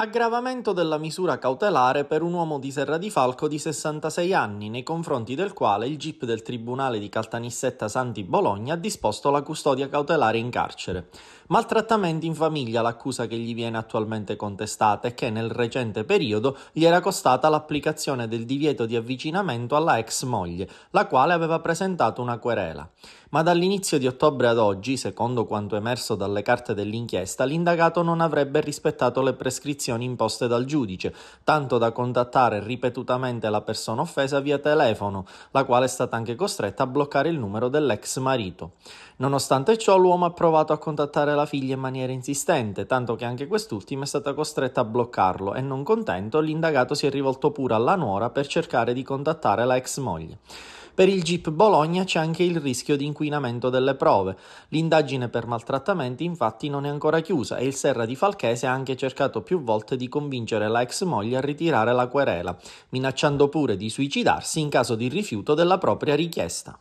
Aggravamento della misura cautelare per un uomo di Serra di Falco di 66 anni, nei confronti del quale il GIP del Tribunale di Caltanissetta Santi Bologna ha disposto la custodia cautelare in carcere. Maltrattamenti in famiglia l'accusa che gli viene attualmente contestata e che nel recente periodo gli era costata l'applicazione del divieto di avvicinamento alla ex moglie, la quale aveva presentato una querela. Ma dall'inizio di ottobre ad oggi, secondo quanto emerso dalle carte dell'inchiesta, l'indagato non avrebbe rispettato le prescrizioni imposte dal giudice, tanto da contattare ripetutamente la persona offesa via telefono, la quale è stata anche costretta a bloccare il numero dell'ex marito. Nonostante ciò, l'uomo ha provato a contattare la figlia in maniera insistente, tanto che anche quest'ultima è stata costretta a bloccarlo e non contento l'indagato si è rivolto pure alla nuora per cercare di contattare la ex moglie. Per il GIP Bologna c'è anche il rischio di inquinamento delle prove. L'indagine per maltrattamenti infatti non è ancora chiusa e il Serra di Falchese ha anche cercato più volte di convincere la ex moglie a ritirare la querela, minacciando pure di suicidarsi in caso di rifiuto della propria richiesta.